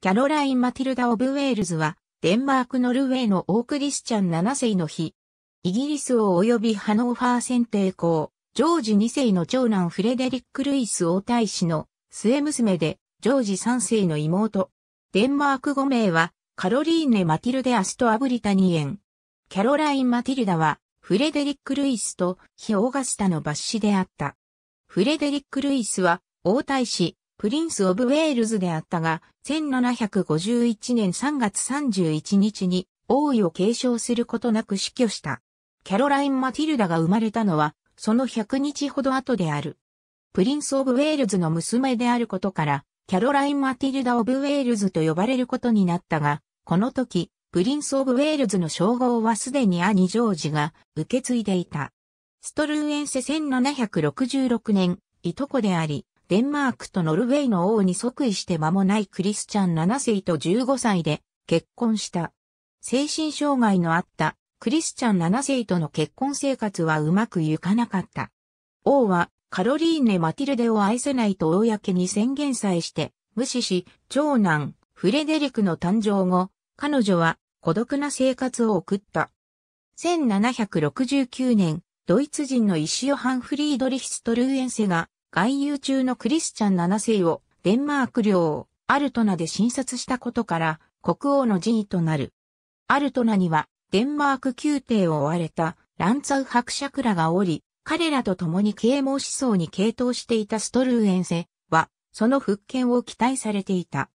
キャロライン・マティルダ・オブ・ウェールズは、デンマーク・ノルウェーのオークリスチャン7世の日、イギリス王及びハノーファー選帝公、ジョージ2世の長男フレデリック・ルイス王太子の末娘で、ジョージ3世の妹。デンマーク5名は、カロリーネ・マティルデ・アスト・アブリタニエン。キャロライン・マティルダは、フレデリック・ルイスと、ヒ・オーガスタの抜子であった。フレデリック・ルイスは、王太子、プリンス・オブ・ウェールズであったが、1751年3月31日に王位を継承することなく死去した。キャロライン・マティルダが生まれたのは、その100日ほど後である。プリンス・オブ・ウェールズの娘であることから、キャロライン・マティルダ・オブ・ウェールズと呼ばれることになったが、この時、プリンス・オブ・ウェールズの称号はすでに兄ジョージが受け継いでいた。ストルーエンセ1766年、いとこであり、デンマークとノルウェーの王に即位して間もないクリスチャン7世と15歳で結婚した。精神障害のあったクリスチャン7世との結婚生活はうまくいかなかった。王はカロリーネ・マティルデを愛せないと公に宣言さえして無視し、長男フレデリクの誕生後、彼女は孤独な生活を送った。1769年、ドイツ人のイシヨハン・フリードリヒストルーエンセが外遊中のクリスチャン7世をデンマーク領アルトナで診察したことから国王の辞位となる。アルトナにはデンマーク宮廷を追われたランツァウ伯爵らがおり、彼らと共に啓蒙思想に傾倒していたストルーエンセは、その復権を期待されていた。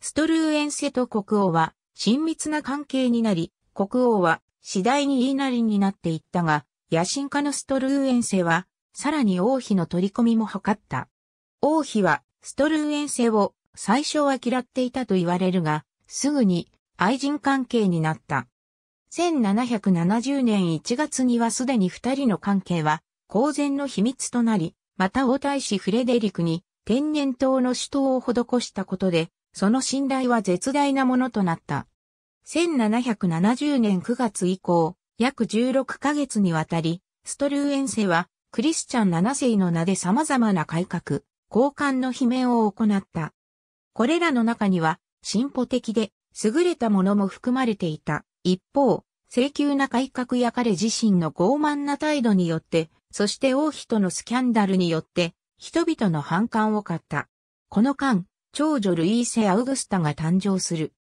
ストルーエンセと国王は親密な関係になり、国王は次第に言いなりになっていったが、野心家のストルーエンセはさらに王妃の取り込みも図った。王妃はストルーエンセを最初は嫌っていたと言われるが、すぐに愛人関係になった。1770年1月にはすでに二人の関係は公然の秘密となり、また王太子フレデリクに天然痘の首都を施したことで、その信頼は絶大なものとなった。1770年9月以降、約16ヶ月にわたり、ストルーエンセはクリスチャン7世の名で様々な改革、交換の悲鳴を行った。これらの中には、進歩的で優れたものも含まれていた。一方、請求な改革や彼自身の傲慢な態度によって、そして王妃とのスキャンダルによって、人々の反感を買った。この間、長女ルイーセ・アウグスタが誕生する。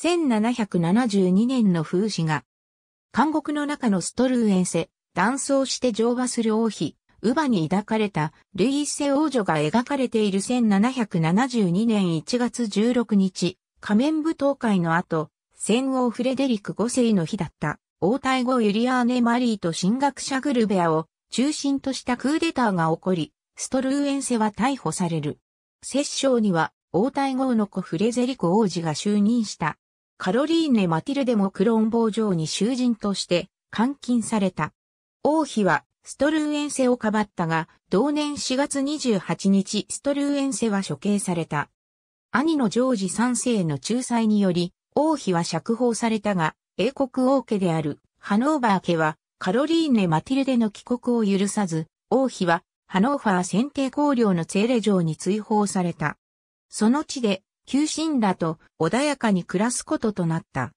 1772年の風刺が、監獄の中のストルーエンセ、断層して乗馬する王妃、乳母に抱かれたルイーセ王女が描かれている1772年1月16日、仮面舞踏会の後、戦王フレデリク5世の日だった、王太后ユリアーネ・マリーと進学者グルベアを中心としたクーデターが起こり、ストルーエンセは逮捕される。摂政には王太后の子フレゼリコ王子が就任した。カロリーネ・マティルデもクローン坊城に囚人として監禁された。王妃はストルーエンセをかばったが、同年4月28日ストルーエンセは処刑された。兄のジョージ3世の仲裁により、王妃は釈放されたが、英国王家であるハノーバー家はカロリーネ・マティルデの帰国を許さず、王妃はハノーファー選定公領のツェーレ城に追放された。その地で、旧臣らと穏やかに暮らすこととなった。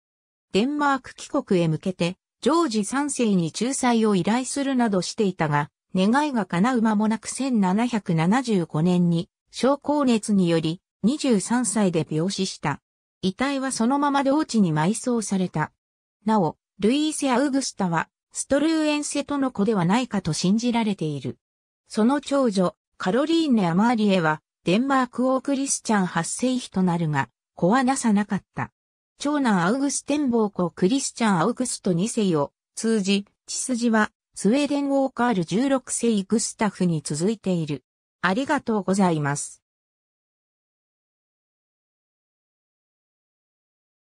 デンマーク帰国へ向けて、ジョージ3世に仲裁を依頼するなどしていたが、願いが叶う間もなく1775年に、症候熱により、23歳で病死した。遺体はそのまま領地に埋葬された。なお、ルイーセ・アウグスタは、ストルーエンセとの子ではないかと信じられている。その長女、カロリーネ・アマーリエは、デンマーク王クリスチャン8世妃となるが、子はなさなかった。長男アウグステンボー公クリスチャン・アウグスト2世を通じ、血筋はスウェーデン王カール16世グスタフに続いている。ありがとうございます。